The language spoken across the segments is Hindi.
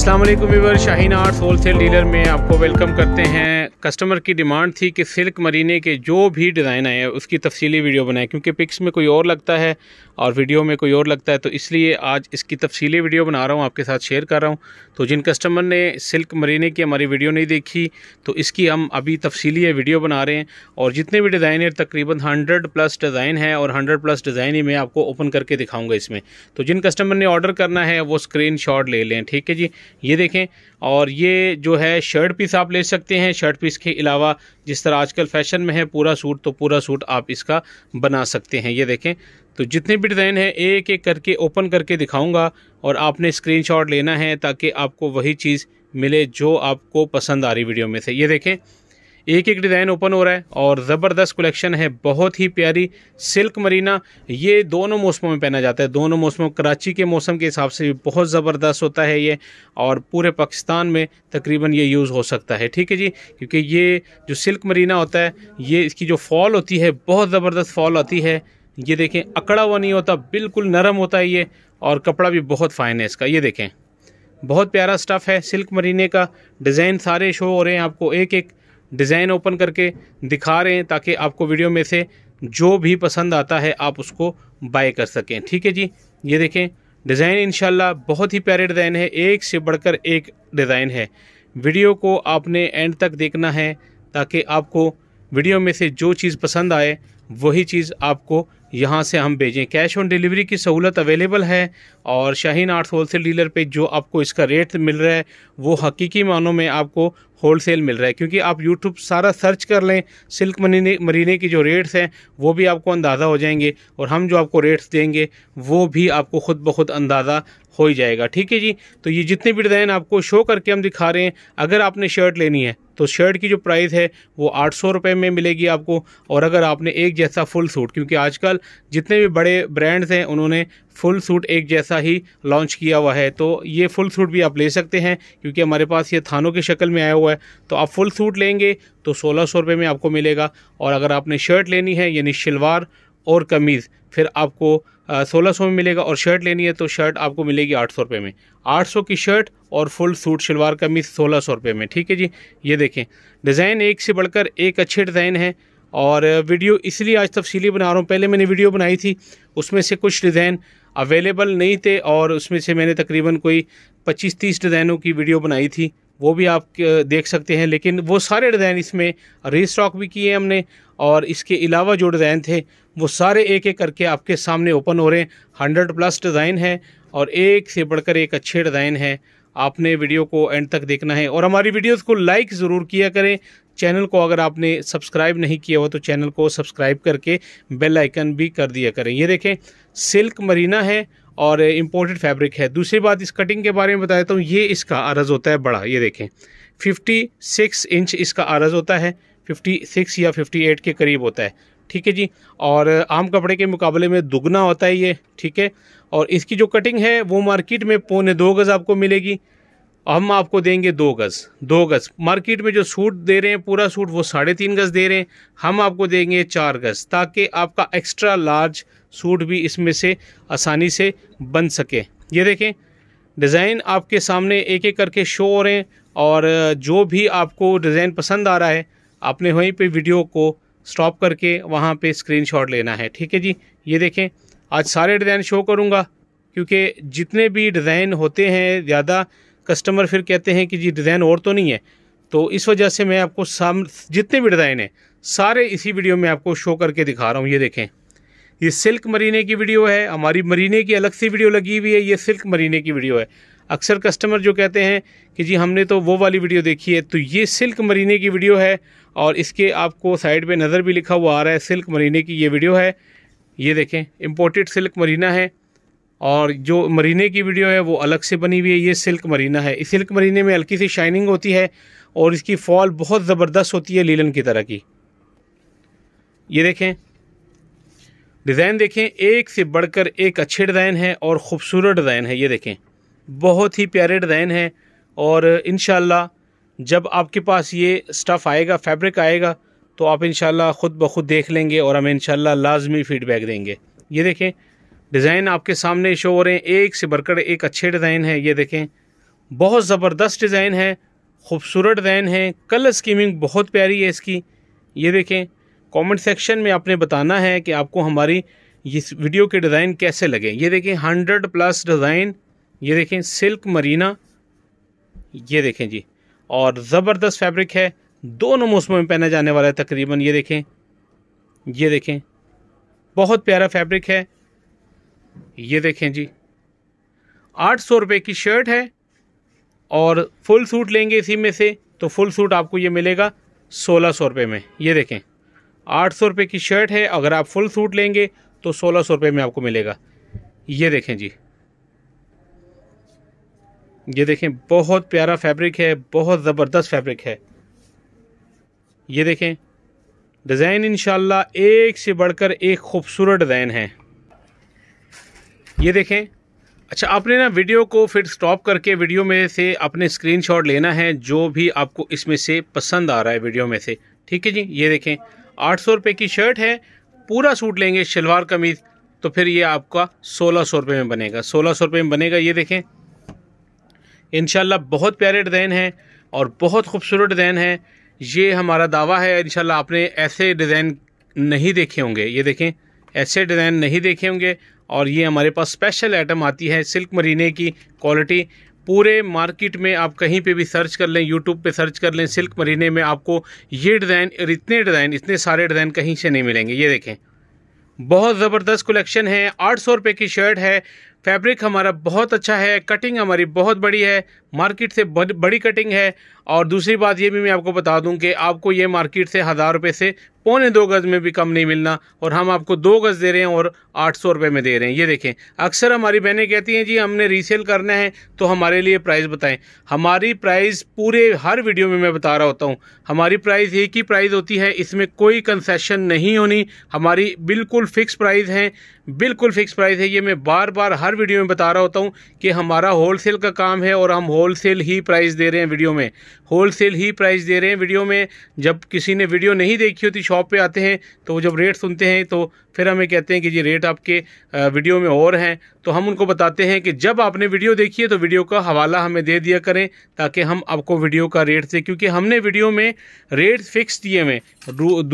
अस्सलाम वालेकुम शाहीन आर्ट्स होलसेल डीलर में आपको वेलकम करते हैं कस्टमर की डिमांड थी कि सिल्क मरीने के जो भी डिज़ाइन आए उसकी तफसीली वीडियो बनाए क्योंकि पिक्स में कोई और लगता है और वीडियो में कोई और लगता है तो इसलिए आज इसकी तफसीली वीडियो बना रहा हूँ आपके साथ शेयर कर रहा हूँ तो जिन कस्टमर ने सिल्क मरीने की हमारी वीडियो नहीं देखी तो इसकी हम अभी तफसीली वीडियो बना रहे हैं और जितने भी डिज़ाइन है तकरीबन हंड्रेड प्लस डिज़ाइन है और हंड्रेड प्लस डिज़ाइन ही मैं आपको ओपन करके दिखाऊँगा इसमें तो जिन कस्टमर ने ऑर्डर करना है वो स्क्रीन ले लें ठीक है जी ये देखें और ये जो है शर्ट पीस आप ले सकते हैं शर्ट पीस के अलावा जिस तरह आजकल फैशन में है पूरा सूट तो पूरा सूट आप इसका बना सकते हैं ये देखें तो जितने भी डिज़ाइन है एक एक करके ओपन करके दिखाऊंगा और आपने स्क्रीनशॉट लेना है ताकि आपको वही चीज़ मिले जो आपको पसंद आ रही वीडियो में से ये देखें एक एक डिज़ाइन ओपन हो रहा है और ज़बरदस्त कलेक्शन है बहुत ही प्यारी सिल्क मरीना ये दोनों मौसमों में पहना जाता है दोनों मौसमों कराची के मौसम के हिसाब से भी बहुत ज़बरदस्त होता है ये और पूरे पाकिस्तान में तकरीबन ये यूज़ हो सकता है ठीक है जी क्योंकि ये जो सिल्क मरीना होता है ये इसकी जो फॉल होती है बहुत ज़बरदस्त फॉल आती है ये देखें अकड़ा हुआ नहीं होता बिल्कुल नरम होता है ये और कपड़ा भी बहुत फ़ाइन है इसका ये देखें बहुत प्यारा स्टफ़ है सिल्क मरीने का डिज़ाइन सारे शो हो रहे हैं आपको एक एक डिज़ाइन ओपन करके दिखा रहे हैं ताकि आपको वीडियो में से जो भी पसंद आता है आप उसको बाय कर सकें ठीक है जी ये देखें डिज़ाइन इन बहुत ही प्यारे डिज़ाइन है एक से बढ़कर एक डिज़ाइन है वीडियो को आपने एंड तक देखना है ताकि आपको वीडियो में से जो चीज़ पसंद आए वही चीज़ आपको यहाँ से हम भेजें कैश ऑन डिलीवरी की सहूलत अवेलेबल है और शाहीन आर्ट्स होलसेल डीलर पे जो आपको इसका रेट मिल रहा है वो हकीकी मानों में आपको होलसेल मिल रहा है क्योंकि आप यूट्यूब सारा सर्च कर लें सिल्क मरीने मरीने की जो रेट्स हैं वो भी आपको अंदाज़ा हो जाएंगे और हम जो आपको रेट्स देंगे वो भी आपको ख़ुद ब खुद अंदाज़ा हो ही जाएगा ठीक है जी तो ये जितने भी डिज़ाइन आपको शो करके हम दिखा रहे हैं अगर आपने शर्ट लेनी है तो शर्ट की जो प्राइस है वो आठ सौ रुपये में मिलेगी आपको और अगर आपने एक जैसा फुल सूट क्योंकि आजकल जितने भी बड़े ब्रांड्स हैं उन्होंने फुल सूट एक जैसा ही लॉन्च किया हुआ है तो ये फुल सूट भी आप ले सकते हैं क्योंकि हमारे पास ये थानों की शक्ल में आया हुआ है तो आप फुल सूट लेंगे तो सोलह सौ रुपये में आपको मिलेगा और अगर आपने शर्ट लेनी है यानी शलवार और कमीज़ फिर आपको सोलह सौ में मिलेगा और शर्ट लेनी है तो शर्ट आपको मिलेगी आठ सौ रुपये में आठ सौ की शर्ट और फुल सूट शलवार कमीज सोलह सौ रुपये में ठीक है जी ये देखें डिज़ाइन एक से बढ़कर एक अच्छे डिज़ाइन है और वीडियो इसलिए आज तफसीली बना रहा हूँ पहले मैंने वीडियो बनाई थी उसमें से कुछ डिज़ाइन अवेलेबल नहीं थे और उसमें से मैंने तकरीबन कोई 25-30 डिज़ाइनों की वीडियो बनाई थी वो भी आप देख सकते हैं लेकिन वो सारे डिज़ाइन इसमें रीस्टॉक भी किए हमने और इसके अलावा जो डिज़ाइन थे वो सारे एक एक करके आपके सामने ओपन हो रहे हैं हंड्रेड प्लस डिज़ाइन है और एक से बढ़कर एक अच्छे डिज़ाइन है आपने वीडियो को एंड तक देखना है और हमारी वीडियोस को लाइक ज़रूर किया करें चैनल को अगर आपने सब्सक्राइब नहीं किया हुआ तो चैनल को सब्सक्राइब करके बेल आइकन भी कर दिया करें ये देखें सिल्क मरीना है और इम्पोर्टेड फैब्रिक है दूसरी बात इस कटिंग के बारे में बताता हूँ तो ये इसका अरज़ होता है बड़ा ये देखें 56 इंच इसका अरज़ होता है 56 या 58 के करीब होता है ठीक है जी और आम कपड़े के मुकाबले में दुगना होता है ये ठीक है और इसकी जो कटिंग है वो मार्केट में पौने दो गज़ आपको मिलेगी हम आपको देंगे दो गज़ दो गज़ मार्केट में जो सूट दे रहे हैं पूरा सूट वो साढ़े तीन गज़ दे रहे हैं हम आपको देंगे चार गज़ ताकि आपका एक्स्ट्रा लार्ज सूट भी इसमें से आसानी से बन सके ये देखें डिज़ाइन आपके सामने एक एक करके शो हो रहे हैं और जो भी आपको डिज़ाइन पसंद आ रहा है आपने वहीं पे वीडियो को स्टॉप करके वहाँ पे स्क्रीनशॉट लेना है ठीक है जी ये देखें आज सारे डिज़ाइन शो करूँगा क्योंकि जितने भी डिज़ाइन होते हैं ज़्यादा कस्टमर फिर कहते हैं कि जी डिज़ाइन और तो नहीं है तो इस वजह से मैं आपको साम जितने भी डिज़ाइन हैं सारे इसी वीडियो में आपको शो करके दिखा रहा हूँ ये देखें ये सिल्क मरीने की वीडियो है हमारी मरीने की अलग सी वीडियो लगी हुई है ये सिल्क मरीने की वीडियो है अक्सर कस्टमर जो कहते हैं कि जी हमने तो वो वाली वीडियो देखी है तो ये सिल्क मरीने की वीडियो है और इसके आपको साइड पे नज़र भी लिखा हुआ आ रहा है सिल्क मरीने की ये वीडियो है ये देखें इम्पोर्टेड सिल्क मरीना है और जो मरीने की वीडियो है वो अलग से बनी हुई है ये सिल्क मरीना है इस सिल्क मरीने में हल्की सी शाइनिंग होती है और इसकी फॉल बहुत ज़बरदस्त होती है लीलन की तरह की ये देखें डिज़ाइन देखें एक से बढ़कर एक अच्छे डिज़ाइन है और ख़ूबसूरत डिज़ाइन है ये देखें बहुत ही प्यारे डिज़ाइन है और इन जब आपके पास ये स्टफ़ आएगा फैब्रिक आएगा तो आप इन ख़ुद ब खुद देख लेंगे और हमें इन लाजमी फ़ीडबैक देंगे ये देखें डिज़ाइन आपके सामने शो हो रहे हैं एक से बरकर एक अच्छे डिज़ाइन है ये देखें बहुत ज़बरदस्त डिज़ाइन है खूबसूरत डिज़ाइन है कलर स्कीमिंग बहुत प्यारी है इसकी ये देखें कमेंट सेक्शन में आपने बताना है कि आपको हमारी इस वीडियो के डिज़ाइन कैसे लगे ये देखें हंड्रेड प्लस डिज़ाइन ये देखें सिल्क मरीना ये देखें जी और ज़बरदस्त फैब्रिक है दोनों मौसमों में पहना जाने वाला है तकरीबन ये देखें ये देखें बहुत प्यारा फैब्रिक है ये देखें जी आठ सौ रुपये की शर्ट है और फुल सूट लेंगे इसी में से तो फुल सूट आपको ये मिलेगा सोलह सौ रुपये में ये देखें आठ सौ रुपये की शर्ट है अगर आप फुल सूट लेंगे तो सोलह सौ रुपये में आपको मिलेगा ये देखें जी ये देखें बहुत प्यारा फैब्रिक है बहुत ज़बरदस्त फैब्रिक है ये देखें डिज़ाइन इन एक से बढ़कर एक खूबसूरत डिज़ाइन है ये देखें अच्छा आपने ना वीडियो को फिर स्टॉप करके वीडियो में से अपने स्क्रीनशॉट लेना है जो भी आपको इसमें से पसंद आ रहा है वीडियो में से ठीक है जी ये देखें आठ सौ रुपये की शर्ट है पूरा सूट लेंगे शलवार कमीज तो फिर ये आपका सोलह सौ रुपये में बनेगा सोलह सौ रुपये में बनेगा ये देखें इन बहुत प्यारे डिज़ाइन है और बहुत खूबसूरत डिज़ाइन है ये हमारा दावा है इन आपने ऐसे डिज़ाइन नहीं देखे होंगे ये देखें ऐसे डिज़ाइन नहीं देखे होंगे और ये हमारे पास स्पेशल आइटम आती है सिल्क मरीने की क्वालिटी पूरे मार्केट में आप कहीं पे भी सर्च कर लें यूट्यूब पे सर्च कर लें सिल्क मरीने में आपको ये डिज़ाइन और इतने डिज़ाइन इतने सारे डिज़ाइन कहीं से नहीं मिलेंगे ये देखें बहुत ज़बरदस्त कलेक्शन है आठ सौ रुपये की शर्ट है फैब्रिक हमारा बहुत अच्छा है कटिंग हमारी बहुत बड़ी है मार्केट से बड़ी कटिंग है और दूसरी बात ये भी मैं आपको बता दूं कि आपको ये मार्केट से हज़ार रुपये से पौने दो गज़ में भी कम नहीं मिलना और हम आपको दो गज़ दे रहे हैं और आठ सौ रुपये में दे रहे हैं ये देखें अक्सर हमारी बहनें कहती हैं जी हमने रीसेल करना है तो हमारे लिए प्राइस बताएं हमारी प्राइस पूरे हर वीडियो में मैं बता रहा होता हूँ हमारी प्राइस एक ही प्राइस होती है इसमें कोई कंसेशन नहीं होनी हमारी बिल्कुल फ़िक्स प्राइस है बिल्कुल फ़िक्स प्राइस है ये मैं बार बार हर वीडियो में बता रहा होता हूँ कि हमारा होलसेल का काम है और हम होल होलसेल ही प्राइस दे रहे हैं वीडियो में होलसेल ही प्राइस दे रहे हैं वीडियो में जब किसी ने वीडियो नहीं देखी होती शॉप पे आते हैं तो जब रेट सुनते हैं तो फिर हमें कहते हैं कि जी रेट आपके वीडियो में और हैं तो हम उनको बताते हैं कि जब आपने वीडियो देखी है तो वीडियो का हवाला हमें दे दिया करें ताकि हम आपको वीडियो का रेट दें क्योंकि हमने वीडियो में रेट फिक्स दिए हुए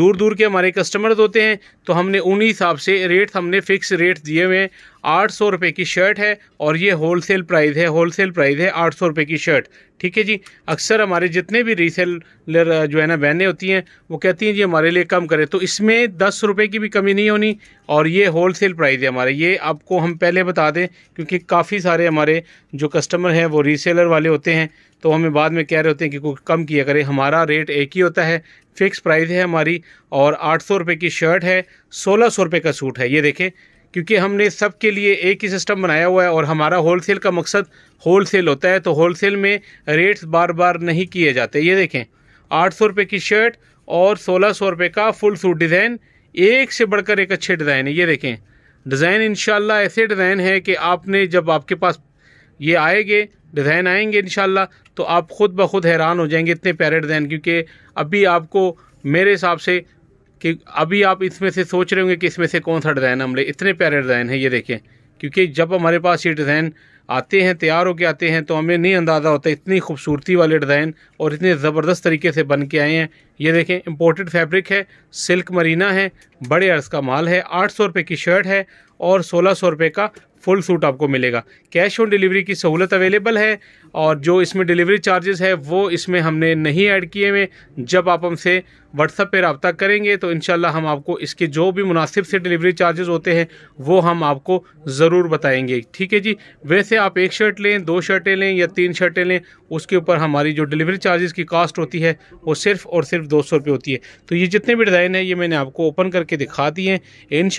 दूर दूर के हमारे कस्टमर्स होते हैं तो हमने उन्हीं हिसाब से रेट हमने फिक्स रेट दिए हुए हैं आठ सौ रुपये की शर्ट है और ये होलसेल प्राइस है होलसेल प्राइस है आठ सौ रुपये की शर्ट ठीक है जी अक्सर हमारे जितने भी रीसेलर जो है ना बहनें होती हैं वो कहती हैं जी हमारे लिए कम करें तो इसमें दस रुपये की भी कमी नहीं होनी और ये होल सेल प्राइस है हमारे ये आपको हम पहले बता दें क्योंकि काफ़ी सारे हमारे जो कस्टमर हैं वो रीसेलर वाले होते हैं तो हमें बाद में कह रहे होते हैं कि कोई कम किया करें हमारा रेट एक ही होता है फ़िक्स प्राइस है हमारी और आठ सौ रुपये की शर्ट है सोलह सौ रुपये का सूट है ये देखें क्योंकि हमने सबके लिए एक ही सिस्टम बनाया हुआ है और हमारा होलसेल का मकसद होलसेल होता है तो होलसेल में रेट्स बार बार नहीं किए जाते ये देखें आठ सौ रुपये की शर्ट और सोलह सौ रुपये का फुल सूट डिज़ाइन एक से बढ़कर एक अच्छे डिज़ाइन है ये देखें डिज़ाइन इन ऐसे डिज़ाइन है कि आपने जब आपके पास ये आएंगे डिज़ाइन आएंगे इन तो आप ख़ुद ब खुद हैरान हो जाएंगे इतने प्यारे डिज़ाइन क्योंकि अभी आपको मेरे हिसाब से कि अभी आप इसमें से सोच रहे होंगे कि इसमें से कौन सा डिज़ाइन हम ले इतने प्यारे डिज़ाइन है ये देखें क्योंकि जब हमारे पास ये डिज़ाइन आते हैं तैयार होकर आते हैं तो हमें नहीं अंदाज़ा होता इतनी खूबसूरती वाले डिज़ाइन और इतने ज़बरदस्त तरीके से बन के आए हैं ये देखें इम्पोर्टेड फैब्रिक है सिल्क मरीना है बड़े अर्ज़ का माल है आठ सौ रुपये की शर्ट है और सोलह सौ रुपये का फुल सूट आपको मिलेगा कैश ऑन डिलीवरी की सहूलत अवेलेबल है और जो इसमें डिलीवरी चार्जेस है वो इसमें हमने नहीं ऐड किए हुए जब आप हमसे व्हाट्सअप पे रबता करेंगे तो इन हम आपको इसके जो भी मुनासिब से डिलीवरी चार्जेस होते हैं वो हम आपको ज़रूर बताएंगे ठीक है जी वैसे आप एक शर्ट लें दो शर्टें लें या तीन शर्टें लें उसके ऊपर हमारी जो डिलीवरी चार्जेस की कास्ट होती है वो सिर्फ और सिर्फ दो सौ होती है तो ये जितने भी डिज़ाइन है ये मैंने आपको ओपन करके दिखा दिए हैं इन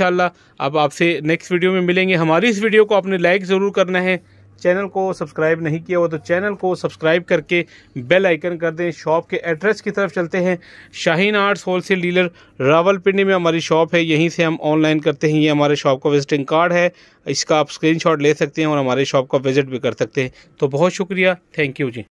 अब आपसे नेक्स्ट वीडियो में मिलेंगे हमारी इस वीडियो वीडियो को आपने लाइक ज़रूर करना है चैनल को सब्सक्राइब नहीं किया हुआ तो चैनल को सब्सक्राइब करके बेल आइकन कर दें शॉप के एड्रेस की तरफ चलते हैं Shaheen Arts wholesale dealer Rawalpindi में हमारी शॉप है यहीं से हम ऑनलाइन करते हैं ये हमारे शॉप का विजिटिंग कार्ड है इसका आप स्क्रीनशॉट ले सकते हैं और हमारे शॉप का विजिट भी कर सकते हैं तो बहुत शुक्रिया थैंक यू जी